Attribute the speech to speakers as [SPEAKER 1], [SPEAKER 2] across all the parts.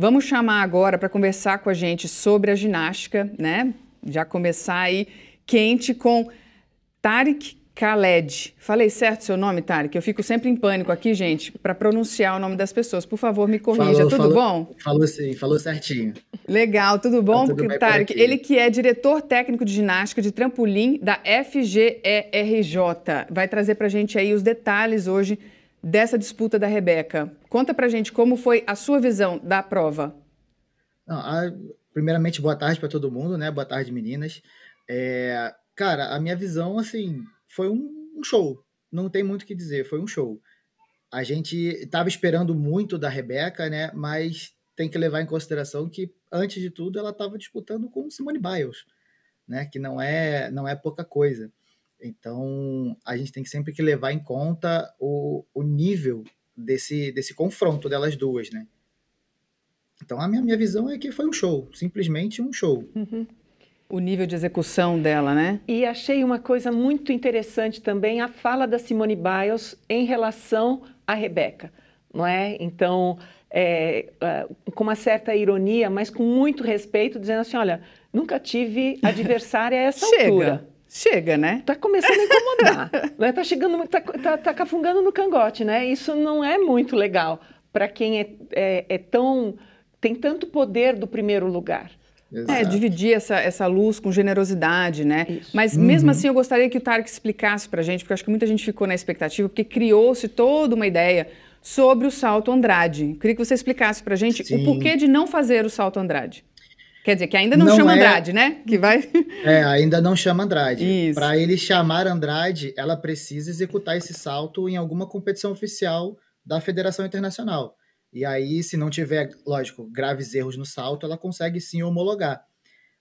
[SPEAKER 1] Vamos chamar agora para conversar com a gente sobre a ginástica, né? Já começar aí quente com Tarek Khaled. Falei certo seu nome, Tarek? Eu fico sempre em pânico aqui, gente, para pronunciar o nome das pessoas. Por favor, me corrija. Falou, tudo falou, bom?
[SPEAKER 2] Falou sim, falou certinho. Legal, tudo bom? Tá tudo Tarek, ele
[SPEAKER 1] que é diretor técnico de ginástica de trampolim da FGERJ. Vai trazer para a gente aí os detalhes hoje dessa disputa da Rebeca. Conta pra gente como foi a sua visão da
[SPEAKER 2] prova. Não, a, primeiramente, boa tarde para todo mundo, né? Boa tarde, meninas. É, cara, a minha visão, assim, foi um, um show. Não tem muito o que dizer, foi um show. A gente estava esperando muito da Rebeca, né? Mas tem que levar em consideração que, antes de tudo, ela estava disputando com Simone Biles, né? Que não é, não é pouca coisa. Então, a gente tem sempre que levar em conta o, o nível desse, desse confronto delas duas, né? Então, a minha, minha visão é que foi um show, simplesmente um show. Uhum. O nível de execução dela, né?
[SPEAKER 3] E achei uma coisa muito interessante também a fala da Simone Biles em relação à Rebeca, não é? Então, é, é com uma certa ironia, mas com muito respeito, dizendo assim: olha, nunca tive adversária a essa altura chega, né? Tá começando a incomodar, né? Tá chegando, tá, tá, tá, cafungando no cangote, né? Isso não é muito legal para quem é, é, é, tão tem tanto poder do primeiro lugar.
[SPEAKER 1] Exato. É, dividir essa, essa luz com generosidade, né? Isso. Mas uhum. mesmo assim eu gostaria que o Tarek explicasse pra gente, porque acho que muita gente ficou na expectativa, porque criou-se toda uma ideia sobre o salto Andrade. Queria que você explicasse pra gente Sim. o porquê de não fazer o salto Andrade. Quer dizer, que ainda não, não chama é... Andrade, né? Que vai.
[SPEAKER 2] É, ainda não chama Andrade. Para ele chamar Andrade, ela precisa executar esse salto em alguma competição oficial da Federação Internacional. E aí, se não tiver, lógico, graves erros no salto, ela consegue sim homologar.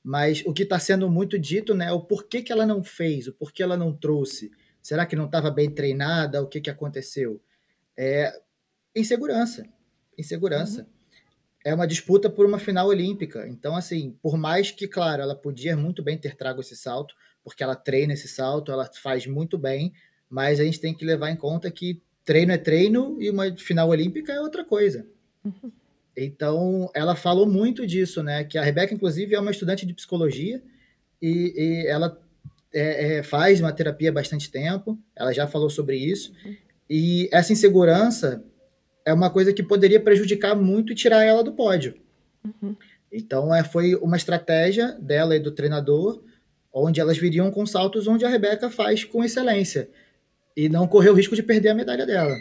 [SPEAKER 2] Mas o que está sendo muito dito, né, é o porquê que ela não fez, o porquê ela não trouxe. Será que não estava bem treinada? O que, que aconteceu? É insegurança. Insegurança. Uhum é uma disputa por uma final olímpica. Então, assim, por mais que, claro, ela podia muito bem ter trago esse salto, porque ela treina esse salto, ela faz muito bem, mas a gente tem que levar em conta que treino é treino e uma final olímpica é outra coisa. Uhum. Então, ela falou muito disso, né? Que a Rebeca, inclusive, é uma estudante de psicologia e, e ela é, é, faz uma terapia há bastante tempo, ela já falou sobre isso. Uhum. E essa insegurança é uma coisa que poderia prejudicar muito e tirar ela do pódio. Uhum. Então, é, foi uma estratégia dela e do treinador, onde elas viriam com saltos onde a Rebeca faz com excelência. E não correu o risco de perder a medalha dela.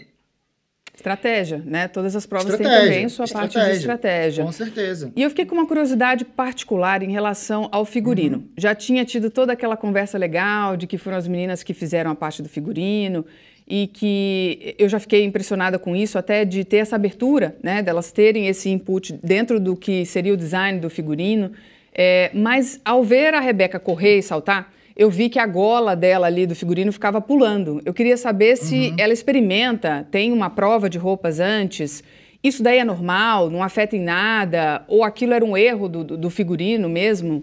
[SPEAKER 1] Estratégia, né? Todas as provas estratégia, têm também sua parte de estratégia. Com certeza. E eu fiquei com uma curiosidade particular em relação ao figurino. Uhum. Já tinha tido toda aquela conversa legal de que foram as meninas que fizeram a parte do figurino e que eu já fiquei impressionada com isso, até de ter essa abertura, né, delas terem esse input dentro do que seria o design do figurino. É, mas ao ver a Rebeca correr e saltar, eu vi que a gola dela ali do figurino ficava pulando. Eu queria saber se uhum. ela experimenta, tem uma prova de roupas antes. Isso daí é normal, não afeta em
[SPEAKER 2] nada?
[SPEAKER 1] Ou aquilo era um erro do, do figurino mesmo?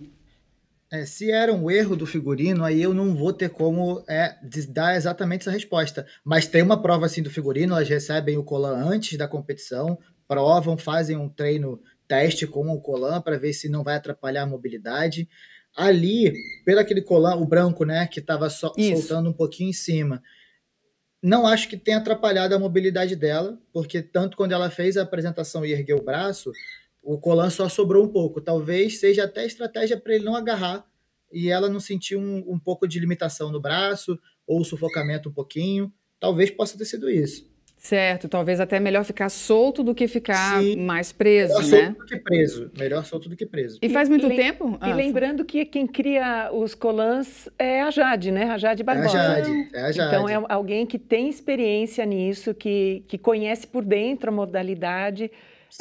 [SPEAKER 2] É, se era um erro do figurino, aí eu não vou ter como é, dar exatamente essa resposta. Mas tem uma prova assim do figurino, elas recebem o colan antes da competição, provam, fazem um treino teste com o colan para ver se não vai atrapalhar a mobilidade. Ali, pelo aquele colan, o branco, né, que estava so soltando um pouquinho em cima, não acho que tenha atrapalhado a mobilidade dela, porque tanto quando ela fez a apresentação e ergueu o braço, o Colan só sobrou um pouco. Talvez seja até estratégia para ele não agarrar e ela não sentir um, um pouco de limitação no braço ou sufocamento um pouquinho. Talvez possa ter sido isso.
[SPEAKER 1] Certo, talvez até melhor ficar solto do que ficar Sim, mais preso, melhor né? Solto
[SPEAKER 2] do que preso, melhor solto do que preso. E, faz muito e
[SPEAKER 3] tempo? E ah, lembrando que quem cria os colãs é a Jade, né? A Jade Barbosa. É a Jade, é a então, Jade. Então é alguém que tem experiência nisso, que, que conhece por dentro a modalidade.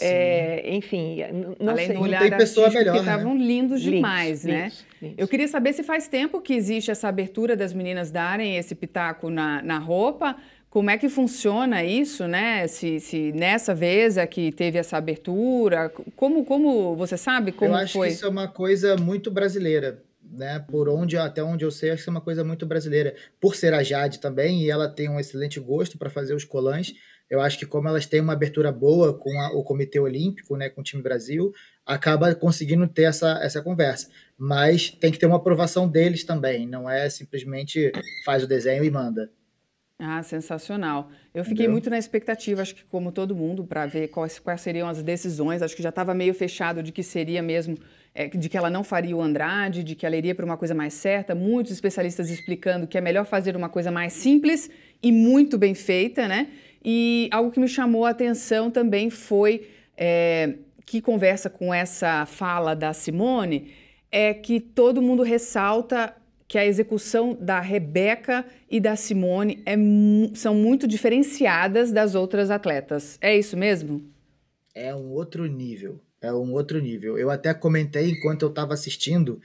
[SPEAKER 3] É, enfim, é, não Além sei. Do olhar não tem pessoa melhor. Que estavam né? lindos demais, lindos, né? Lindos, lindos. Eu queria saber se faz
[SPEAKER 1] tempo que existe essa abertura das meninas darem esse pitaco na, na roupa. Como é que funciona isso, né? Se, se nessa vez é que teve essa abertura, como, como você sabe como foi? Eu acho foi? que isso é
[SPEAKER 2] uma coisa muito brasileira, né? Por onde até onde eu sei, acho que é uma coisa muito brasileira. Por ser a Jade também e ela tem um excelente gosto para fazer os colãs, eu acho que como elas têm uma abertura boa com a, o Comitê Olímpico, né, com o time Brasil, acaba conseguindo ter essa, essa conversa. Mas tem que ter uma aprovação deles também, não é simplesmente faz o desenho e manda.
[SPEAKER 1] Ah, sensacional. Eu fiquei Entendeu? muito na expectativa, acho que como todo mundo, para ver quais, quais seriam as decisões. Acho que já estava meio fechado de que seria mesmo é, de que ela não faria o Andrade, de que ela iria para uma coisa mais certa, muitos especialistas explicando que é melhor fazer uma coisa mais simples e muito bem feita, né? E algo que me chamou a atenção também foi é, que conversa com essa fala da Simone é que todo mundo ressalta que a execução da Rebeca e da Simone é, são muito diferenciadas das outras atletas. É isso mesmo?
[SPEAKER 2] É um outro nível. É um outro nível. Eu até comentei enquanto eu estava assistindo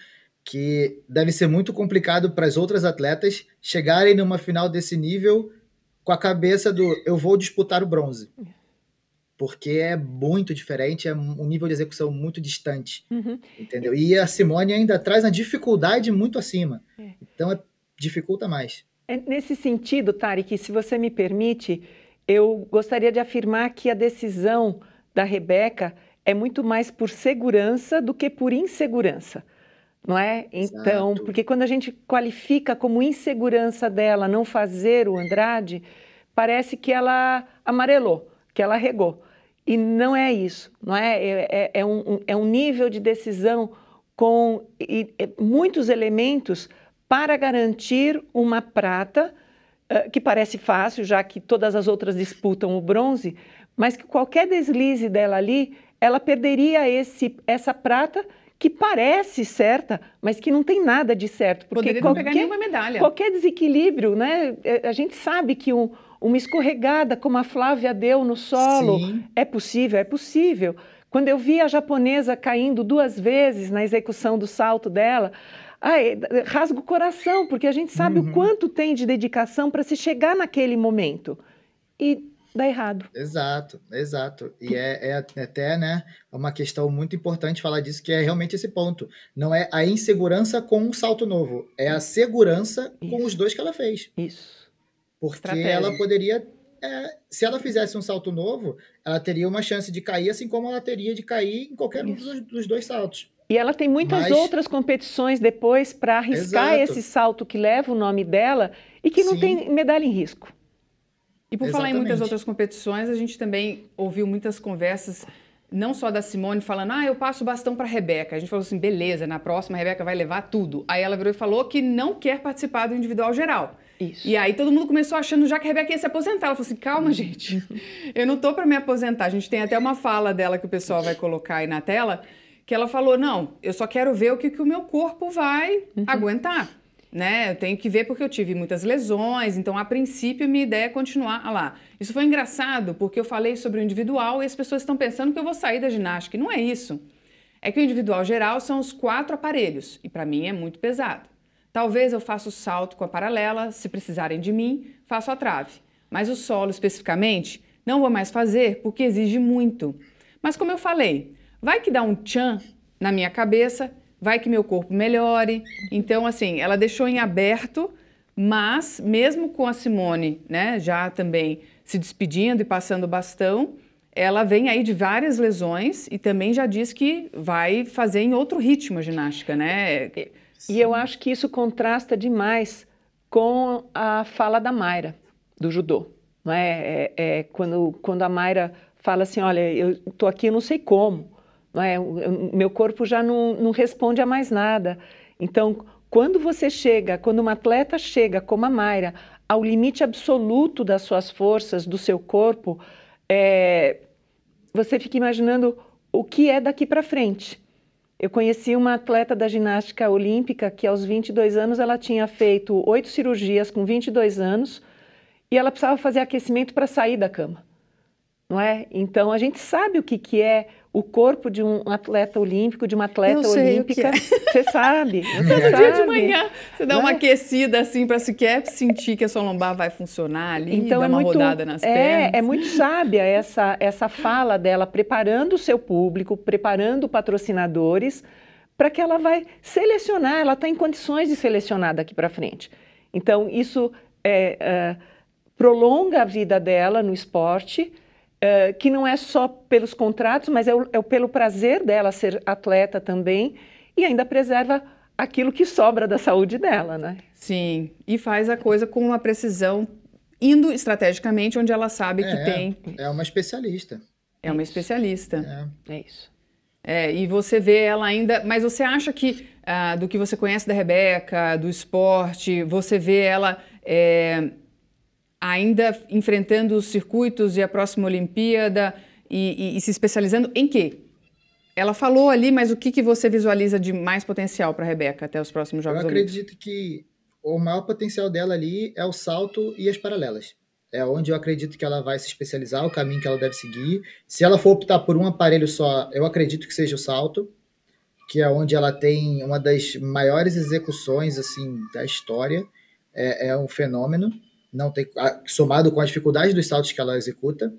[SPEAKER 2] que deve ser muito complicado para as outras atletas chegarem numa final desse nível com a cabeça do eu vou disputar o bronze. Porque é muito diferente, é um nível de execução muito distante. Uhum. Entendeu? E a Simone ainda traz a dificuldade muito acima. É. Então é, dificulta mais.
[SPEAKER 3] É nesse sentido, Tarek, se você me permite, eu gostaria de afirmar que a decisão da Rebeca é muito mais por segurança do que por insegurança não é? Então, Exato. porque quando a gente qualifica como insegurança dela não fazer o Andrade, parece que ela amarelou, que ela regou. E não é isso, não é? É, é, é um, é um, nível de decisão com e, muitos elementos para garantir uma prata uh, que parece fácil, já que todas as outras disputam o bronze, mas que qualquer deslize dela ali ela perderia esse, essa prata que parece certa, mas que não tem nada de certo. Porque Poderia qualquer, não pegar nenhuma medalha. Qualquer desequilíbrio, né? É, a gente sabe que um, uma escorregada, como a Flávia deu no solo, Sim. é possível, é possível. Quando eu vi a japonesa caindo duas vezes na execução do salto dela, ai, rasgo o coração, porque a gente sabe uhum. o quanto tem de dedicação para se chegar naquele momento. E
[SPEAKER 2] dá errado. Exato, exato. E é, é, é até né, uma questão muito importante falar disso, que é realmente esse ponto. Não é a insegurança com um salto novo, é a segurança Isso. com os dois que ela fez. Isso. Porque Estratégia. ela poderia. É, se ela fizesse um salto novo, ela teria uma chance de cair, assim como ela teria de cair em qualquer um dos, dos dois saltos.
[SPEAKER 3] E ela tem muitas Mas... outras competições depois para arriscar Exato. esse salto que leva o nome dela e que Sim. não tem medalha em risco. E por Exatamente. falar em muitas outras
[SPEAKER 1] competições, a gente também ouviu muitas conversas, não só da Simone falando, ah, eu passo o bastão para Rebeca. A gente falou assim, beleza, na próxima a Rebeca vai levar tudo. Aí ela virou e falou que não quer participar do individual geral. Isso. E aí todo mundo começou achando já que a Rebeca ia se aposentar. Ela falou assim: calma, uhum. gente, eu não tô para me aposentar. A gente tem até uma fala dela que o pessoal vai colocar aí na tela, que ela falou: não, eu só quero ver o que, que o meu corpo vai uhum. aguentar né? Eu tenho que ver porque eu tive muitas lesões, então a princípio minha ideia é continuar lá. Isso foi engraçado porque eu falei sobre o individual e as pessoas estão pensando que eu vou sair da ginástica, e não é isso. É que o individual geral são os quatro aparelhos e para mim é muito pesado. Talvez eu faça o salto com a paralela, se precisarem de mim, faço a trave. Mas o solo especificamente não vou mais fazer porque exige muito. Mas como eu falei, vai que dá um tchan na minha cabeça vai que meu corpo melhore. Então, assim, ela deixou em aberto, mas mesmo com a Simone, né, já também se despedindo e passando o bastão, ela vem aí de várias lesões e também
[SPEAKER 3] já diz que vai fazer em outro ritmo a ginástica, né? E, e eu acho que isso contrasta demais com a fala da Mayra, do judô. Não é? É, é quando, quando a Mayra fala assim, olha, eu estou aqui, eu não sei como não é? O meu corpo já não, não responde a mais nada. Então, quando você chega, quando uma atleta chega, como a Mayra, ao limite absoluto das suas forças, do seu corpo, é, você fica imaginando o que é daqui para frente. Eu conheci uma atleta da ginástica olímpica que aos 22 anos ela tinha feito oito cirurgias com 22 anos e ela precisava fazer aquecimento para sair da cama, não é? Então a gente sabe o que, que é o corpo de um atleta olímpico, de uma atleta eu olímpica. É. Você sabe. Você
[SPEAKER 1] Todo sabe. dia de manhã, você dá uma né? aquecida assim para se quer sentir que a sua lombar vai funcionar ali, então, dá é uma muito, rodada nas é, pernas. É muito
[SPEAKER 3] sábia essa, essa fala dela, preparando o seu público, preparando patrocinadores, para que ela vai selecionar, ela está em condições de selecionar daqui para frente. Então, isso é, é, prolonga a vida dela no esporte que não é só pelos contratos, mas é, o, é pelo prazer dela ser atleta também e ainda preserva aquilo que sobra da saúde dela, né? Sim, e faz a coisa com uma precisão, indo estrategicamente
[SPEAKER 1] onde ela sabe é, que tem. É uma especialista. É, uma especialista. É, é isso. É, e você vê ela ainda. Mas você acha que, ah, do que você conhece da Rebeca, do esporte, você vê ela é, ainda enfrentando os circuitos e a próxima Olimpíada e, e, e se especializando em quê? Ela falou ali, mas o que, que você visualiza de mais potencial para a Rebeca até os próximos Jogos Eu acredito
[SPEAKER 2] Olímpicos? que o maior potencial dela ali é o salto e as paralelas. É onde eu acredito que ela vai se especializar, o caminho que ela deve seguir. Se ela for optar por um aparelho só, eu acredito que seja o salto, que é onde ela tem uma das maiores execuções assim da história. é, é um fenômeno não tem somado com a dificuldade dos saltos que ela executa,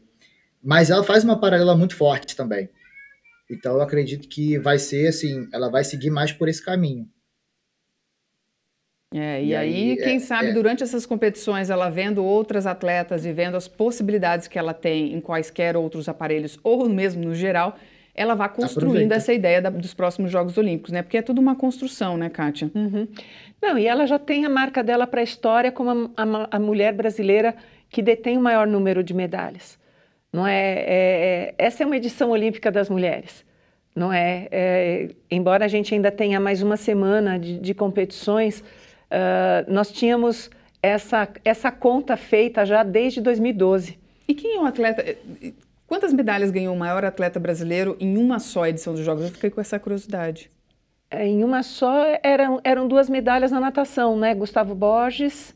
[SPEAKER 2] mas ela faz uma paralela muito forte também. Então eu acredito que vai ser assim, ela vai seguir mais por esse caminho. É, e, e aí, aí,
[SPEAKER 1] quem é, sabe, é. durante essas competições, ela vendo outras atletas e vendo as possibilidades que ela tem em quaisquer outros aparelhos ou mesmo no geral, ela vá construindo Aproveita. essa
[SPEAKER 3] ideia da, dos próximos Jogos Olímpicos, né? Porque é tudo uma construção, né, Kátia? Uhum. Não, e ela já tem a marca dela para a história como a, a, a, mulher brasileira que detém o maior número de medalhas. Não é, é, é essa é uma edição olímpica das mulheres. Não é, é embora a gente ainda tenha mais uma semana de, de competições, uh, nós tínhamos essa, essa conta feita já desde 2012. E quem é o atleta
[SPEAKER 1] Quantas medalhas ganhou o maior atleta brasileiro em uma só edição
[SPEAKER 3] dos Jogos? Eu fiquei com essa curiosidade. É, em uma só eram, eram duas medalhas na natação, né? Gustavo Borges.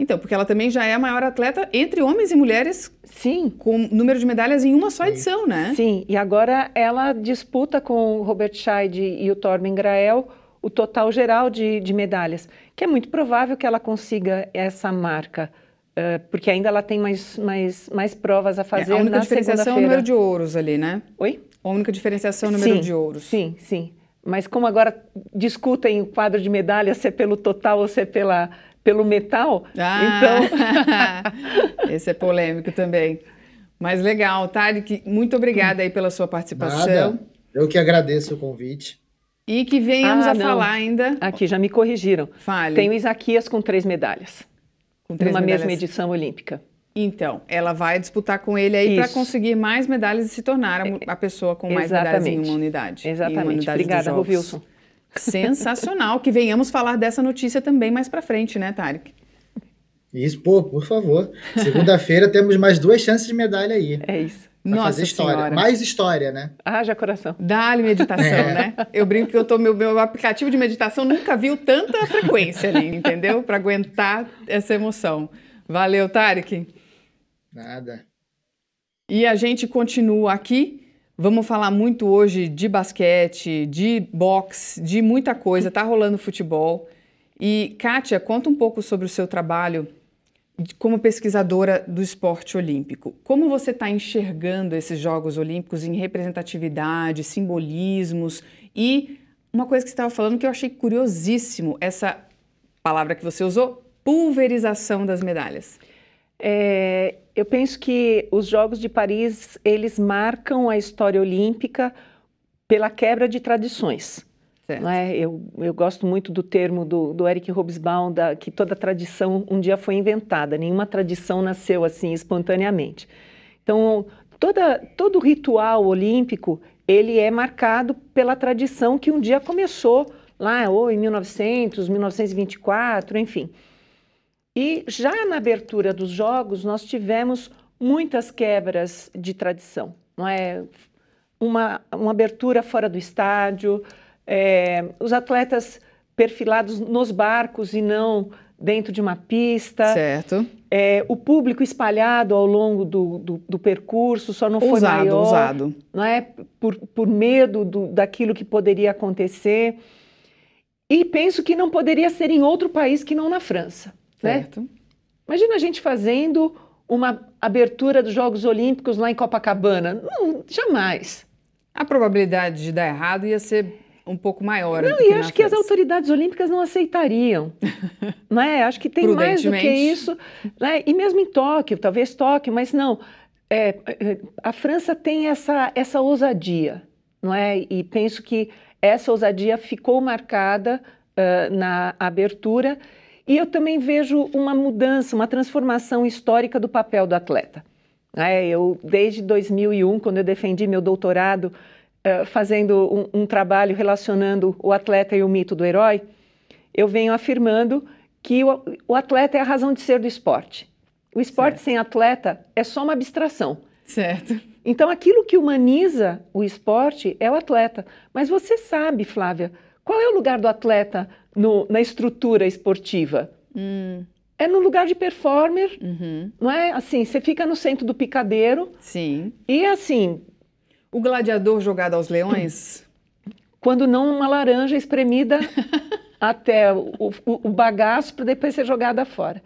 [SPEAKER 3] Então, porque ela também já é a maior atleta entre homens e mulheres. Sim. Com número de medalhas em uma só Sim. edição, né? Sim. E agora ela disputa com o Robert Scheid e o Thorben Grael o total geral de, de medalhas, que é muito provável que ela consiga essa marca. Uh, porque ainda ela tem mais, mais, mais provas a fazer. É, a única diferenciação é o número de ouros ali, né? Oi? A única diferenciação é o número sim, de ouros. Sim, sim. Mas como agora discutem o quadro de medalha, se é pelo total ou se é pela, pelo metal, ah,
[SPEAKER 1] então... Esse é polêmico também. Mas legal, Tarek, muito obrigada aí pela sua participação. Nada.
[SPEAKER 2] Eu que agradeço o convite.
[SPEAKER 3] E que venhamos ah, a não. falar ainda... Aqui, já me corrigiram. Fale. Tem o Isaquias com três medalhas. Com três Numa medalhas. mesma edição olímpica. Então, ela
[SPEAKER 1] vai disputar com ele aí para conseguir mais medalhas e se tornar a, é, pessoa com mais Exatamente. medalhas em uma unidade. Exatamente. Uma unidade Obrigada, Rovilson. Sensacional. que venhamos falar dessa notícia também mais para frente, né, Tarek?
[SPEAKER 2] Isso, pô, por favor. Segunda-feira temos mais duas chances de medalha aí. É isso. Pra Nossa fazer história. Senhora. Mais
[SPEAKER 1] história, né?
[SPEAKER 2] Haja ah, coração.
[SPEAKER 1] Dá-lhe meditação, é. né? Eu brinco que eu tô, meu, meu aplicativo de meditação nunca viu tanta frequência ali, entendeu? Para aguentar essa emoção. Valeu, Tarek. Nada. E a gente continua aqui. Vamos falar muito hoje de basquete, de boxe, de muita coisa. Tá rolando futebol. E, Kátia, conta um pouco sobre o seu trabalho como pesquisadora do esporte olímpico, como você está enxergando esses Jogos Olímpicos em representatividade, simbolismos e uma coisa que você estava falando que eu achei curiosíssimo, essa
[SPEAKER 3] palavra que você usou, pulverização das medalhas. É, eu penso que os Jogos de Paris, eles marcam a história olímpica pela quebra de tradições. Certo. Né, eu, eu gosto muito do termo do, do Eric Hobsbawm, da, que toda tradição um dia foi inventada, nenhuma tradição nasceu assim espontaneamente. Então, toda, todo ritual olímpico, ele é marcado pela tradição que um dia começou lá ou em 1900, 1924, enfim. E já na abertura dos Jogos, nós tivemos muitas quebras de tradição, não é? Uma, uma abertura fora do estádio, é, os atletas perfilados nos barcos e não dentro de uma pista. Certo. É, o público espalhado ao longo do, do, do percurso só não foi maior. Usado, Não é por, por medo do, daquilo que poderia acontecer. E penso que não poderia ser em outro país que não na França. Né? Certo. Né? Imagina a gente fazendo uma abertura dos Jogos Olímpicos lá em Copacabana. Não, jamais. A probabilidade de dar errado ia ser um pouco maior. Não, e acho que as autoridades olímpicas não aceitariam. né? Acho que tem mais do que isso. Né? E mesmo em Tóquio, talvez Tóquio, mas não. É, é, a França tem essa, essa ousadia, não é? E penso que essa ousadia ficou marcada uh, na abertura. E eu também vejo uma mudança, uma transformação histórica do papel do atleta. É, eu, desde 2001, quando eu defendi meu doutorado eh, fazendo um, um trabalho relacionando o atleta e o mito do herói, eu venho afirmando que o, o atleta é a razão de ser do esporte. O esporte certo. sem atleta é só uma abstração. Certo. Então, aquilo que humaniza o esporte é o atleta. Mas você sabe, Flávia, qual é o lugar do atleta no, na estrutura esportiva? Hum. É no lugar de performer, uhum. não é? Assim, você fica no centro do picadeiro. Sim. E assim, o gladiador jogado aos leões? Quando não uma laranja espremida até o, o, o bagaço para depois ser jogada fora.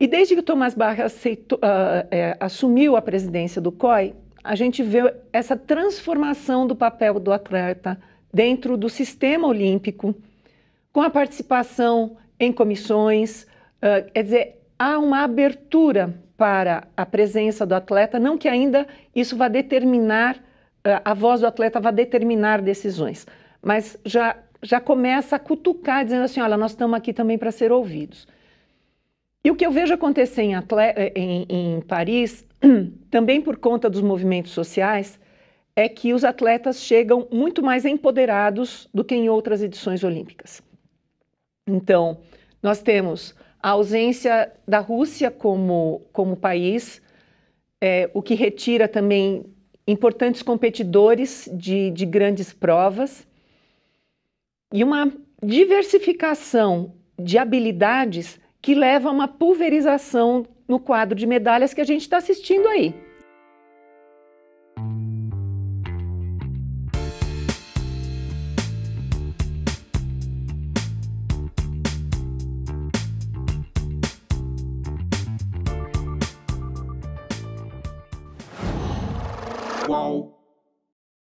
[SPEAKER 3] E desde que o Tomás Barra aceitou, uh, é, assumiu a presidência do COI, a gente vê essa transformação do papel do atleta dentro do sistema olímpico, com a participação em comissões. Uh, quer dizer, há uma abertura para a presença do atleta, não que ainda isso vá determinar, eh, a voz do atleta vá determinar decisões, mas já, já começa a cutucar, dizendo assim: olha, nós estamos aqui também para ser ouvidos. E o que eu vejo acontecer em, eh, em, em Paris, também por conta dos movimentos sociais, é que os atletas chegam muito mais empoderados do que em outras edições olímpicas. Então, nós temos a ausência da Rússia como, como país, é, o que retira também importantes competidores de, de grandes provas, e uma diversificação de habilidades que leva a uma pulverização no quadro de medalhas que a gente está assistindo aí.